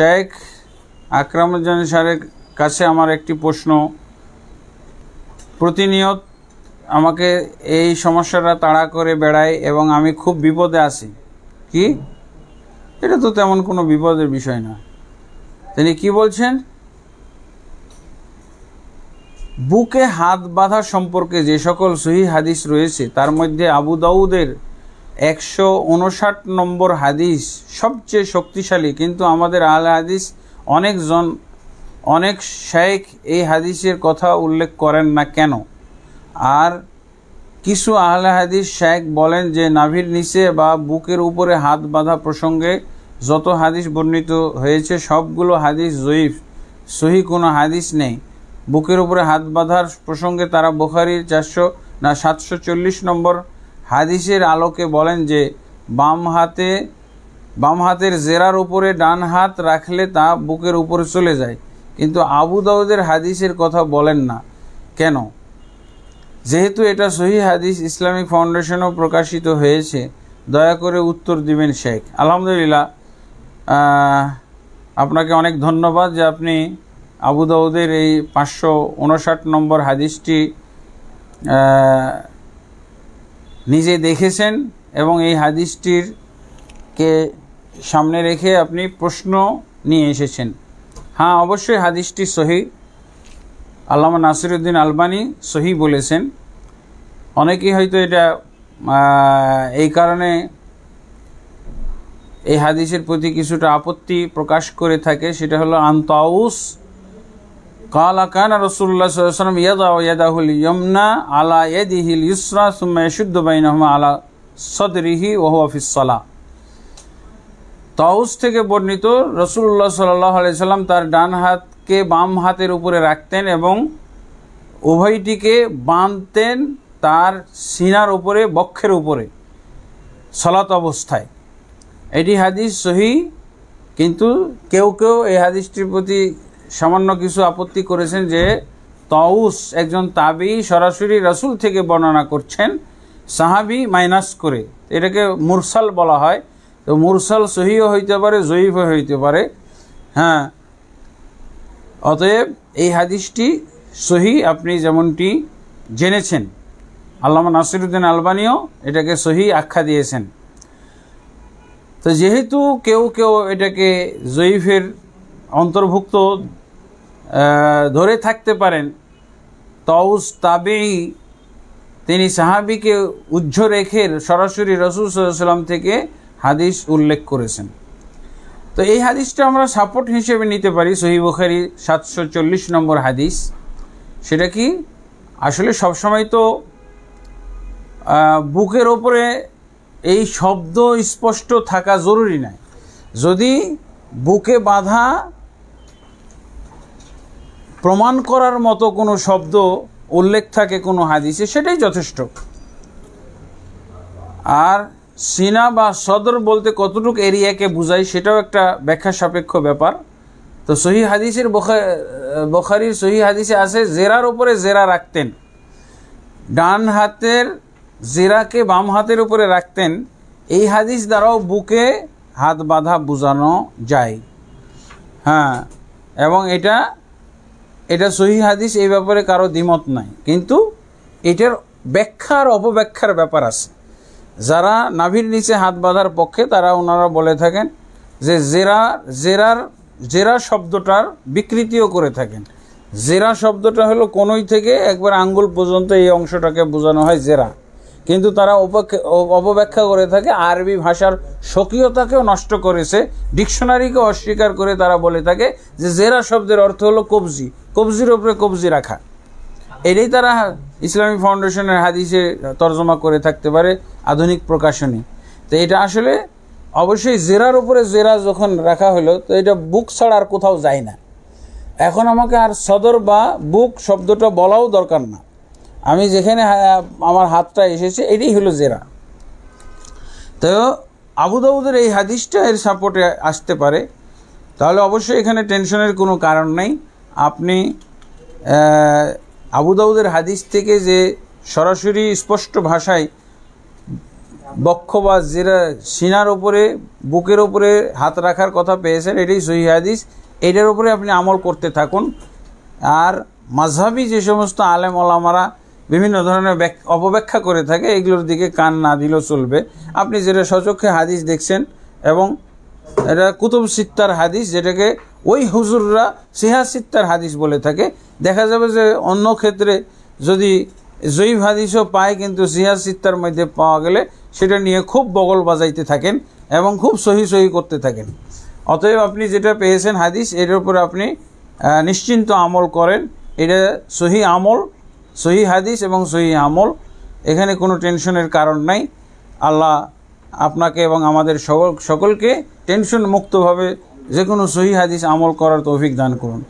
শেখ আকরামুজ্জান স্যারের কাছে আমার একটি প্রশ্ন প্রতিনিয়ত আমাকে এই সমস্যাটা তাড়া করে বেড়ায় এবং আমি খুব বিপদে আছি কি এটা তো তেমন কোনো বিপদের বিষয় না তিনি কি বলছেন বুকে হাত বাঁধা সম্পর্কে যে সকল সহি হাদিস রয়েছে তার মধ্যে আবু দাউদের একশো উনষাট নম্বর হাদিস সবচেয়ে শক্তিশালী কিন্তু আমাদের আল হাদিস অনেকজন অনেক শেখ এই হাদিসের কথা উল্লেখ করেন না কেন আর কিছু আহলে হাদিস শেখ বলেন যে নাভির নিচে বা বুকের উপরে হাত বাঁধা প্রসঙ্গে যত হাদিস বর্ণিত হয়েছে সবগুলো হাদিস জয়ীফ সহি কোনো হাদিস নেই বুকের উপরে হাত বাঁধার প্রসঙ্গে তারা বুখারির চারশো না সাতশো চল্লিশ নম্বর হাদিসের আলোকে বলেন যে বাম হাতে বাম হাতের জেরার উপরে ডান হাত রাখলে তা বুকের উপরে চলে যায় কিন্তু আবু দাউদের হাদিসের কথা বলেন না কেন যেহেতু এটা সহি হাদিস ইসলামিক ফাউন্ডেশনও প্রকাশিত হয়েছে দয়া করে উত্তর দিবেন শেখ আলহামদুলিল্লাহ আপনাকে অনেক ধন্যবাদ যে আপনি আবু দাউদের এই পাঁচশো উনষাট নম্বর হাদিসটি নিজে দেখেছেন এবং এই হাদিসটির কে সামনে রেখে আপনি প্রশ্ন নিয়ে এসেছেন হ্যাঁ অবশ্যই হাদিসটি সহি আল্লামা নাসিরুদ্দিন আলবানি সহি বলেছেন অনেকেই হয়তো এটা এই কারণে এই হাদিসের প্রতি কিছুটা আপত্তি প্রকাশ করে থাকে সেটা হলো আন্তাউস قال كان رسول الله صلى الله عليه وسلم يضع يده اليمنى على يده اليسرى ثم يشد بينهما على صدره وهو في الصلاة তাউস থেকে বর্ণিত রসুল্লাহ সাল্লাহ সাল্লাম তার ডান হাতকে বাম হাতের উপরে রাখতেন এবং উভয়টিকে বাঁধতেন তার সিনার উপরে বক্ষের উপরে সলাত অবস্থায় এটি হাদিস সহি কিন্তু কেউ কেউ এই হাদিসটির প্রতি সামান্য কিছু আপত্তি করেছেন যে তউস একজন তাবি সরাসরি রাসুল থেকে বর্ণনা করছেন সাহাবি মাইনাস করে এটাকে মুরসাল বলা হয় তো মুরসাল সহিও হইতে পারে জয়ীফও হইতে পারে হ্যাঁ অতএব এই হাদিসটি সহি আপনি যেমনটি জেনেছেন আল্লামা নাসিরুদ্দিন আলবানিও এটাকে সহি আখ্যা দিয়েছেন তো যেহেতু কেউ কেউ এটাকে জয়ীফের অন্তর্ভুক্ত ধরে থাকতে পারেন তউস তাবেই তিনি সাহাবিকে উজ্জ রেখে সরাসরি রসুল সাল্লাম থেকে হাদিস উল্লেখ করেছেন তো এই হাদিসটা আমরা সাপোর্ট হিসেবে নিতে পারি সহিবুখারি সাতশো চল্লিশ নম্বর হাদিস সেটা কি আসলে সবসময় তো বুকের ওপরে এই শব্দ স্পষ্ট থাকা জরুরি নয় যদি বুকে বাঁধা প্রমাণ করার মতো কোনো শব্দ উল্লেখ থাকে কোনো হাদিসে সেটাই যথেষ্ট আর সিনা বা সদর বলতে কতটুক এরিয়াকে বোঝায় সেটাও একটা ব্যাখ্যা সাপেক্ষ ব্যাপার তো সহি হাদিসের বখারির সহি হাদিসে আছে জেরার উপরে জেরা রাখতেন ডান হাতের জেরাকে বাম হাতের উপরে রাখতেন এই হাদিস দ্বারাও বুকে হাত বাঁধা বোঝানো যায় হ্যাঁ এবং এটা এটা সহি হাদিস এই ব্যাপারে কারো দ্বিমত নাই কিন্তু এটার ব্যাখ্যা আর অপব্যাখ্যার ব্যাপার আছে যারা নাভির নিচে হাত বাঁধার পক্ষে তারা ওনারা বলে থাকেন যে জেরা জেরার জেরা শব্দটার বিকৃতিও করে থাকেন জেরা শব্দটা হলো কোনোই থেকে একবার আঙ্গুল পর্যন্ত এই অংশটাকে বোঝানো হয় জেরা কিন্তু তারা অপব্যাখ্যা করে থাকে আরবি ভাষার স্বকীয়তাকেও নষ্ট করেছে ডিকশনারিকে অস্বীকার করে তারা বলে থাকে যে জেরা শব্দের অর্থ হলো কবজি কবজির ওপরে কবজি রাখা এটাই তারা ইসলামী ফাউন্ডেশনের হাদিসে তর্জমা করে থাকতে পারে আধুনিক প্রকাশনী তো এটা আসলে অবশ্যই জেরার উপরে জেরা যখন রাখা হলো তো এটা বুক ছাড়া আর কোথাও যায় না এখন আমাকে আর সদর বা বুক শব্দটা বলাও দরকার না আমি যেখানে আমার হাতটা এসেছে এটাই হলো জেরা তো আবুদাবুদের এই হাদিসটা এর সাপোর্টে আসতে পারে তাহলে অবশ্যই এখানে টেনশনের কোনো কারণ নেই আপনি আবুদাউদের হাদিস থেকে যে সরাসরি স্পষ্ট ভাষায় বক্ষ বা যেটা সিনার ওপরে বুকের ওপরে হাত রাখার কথা পেয়েছেন এটাই সহি হাদিস এটার ওপরে আপনি আমল করতে থাকুন আর মাঝহাবি যে সমস্ত আলেম আলামারা বিভিন্ন ধরনের অপব্যাখ্যা করে থাকে এগুলোর দিকে কান না দিলেও চলবে আপনি যেটা সচক্ষে হাদিস দেখছেন এবং এটা কুতুব সিত্তার হাদিস যেটাকে ওই হুজুররা সিহাসিত্তার হাদিস বলে থাকে দেখা যাবে যে অন্য ক্ষেত্রে যদি জৈব হাদিসও পায় কিন্তু সিহাসিত্তার মধ্যে পাওয়া গেলে সেটা নিয়ে খুব বগল বাজাইতে থাকেন এবং খুব সহি সহি করতে থাকেন অতএব আপনি যেটা পেয়েছেন হাদিস এটার উপর আপনি নিশ্চিন্ত আমল করেন এটা সহি আমল সহি হাদিস এবং সহি আমল এখানে কোনো টেনশনের কারণ নাই আল্লাহ আপনাকে এবং আমাদের সকল সকলকে টেনশন মুক্তভাবে যে কোনো সহি হাদিস আমল করার তৌফিক দান করুন